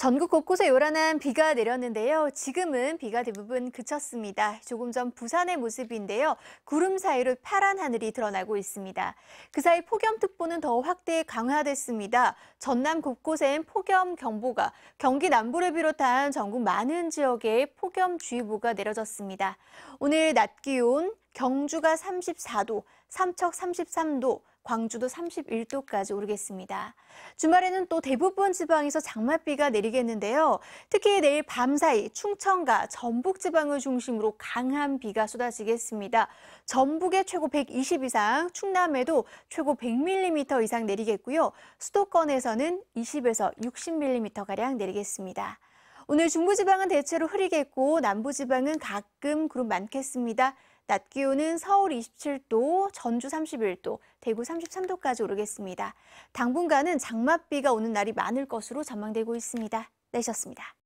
전국 곳곳에 요란한 비가 내렸는데요. 지금은 비가 대부분 그쳤습니다. 조금 전 부산의 모습인데요. 구름 사이로 파란 하늘이 드러나고 있습니다. 그 사이 폭염특보는 더 확대 강화됐습니다. 전남 곳곳엔 폭염경보가, 경기 남부를 비롯한 전국 많은 지역에 폭염주의보가 내려졌습니다. 오늘 낮 기온 경주가 34도, 삼척 33도, 광주도 31도까지 오르겠습니다. 주말에는 또 대부분 지방에서 장맛비가 내리겠는데요. 특히 내일 밤사이 충청과 전북 지방을 중심으로 강한 비가 쏟아지겠습니다. 전북에 최고 120 이상, 충남에도 최고 100mm 이상 내리겠고요. 수도권에서는 20에서 60mm가량 내리겠습니다. 오늘 중부지방은 대체로 흐리겠고 남부지방은 가끔 구름 많겠습니다. 낮 기온은 서울 27도, 전주 31도, 대구 33도까지 오르겠습니다. 당분간은 장맛비가 오는 날이 많을 것으로 전망되고 있습니다. 내셨습니다. 네,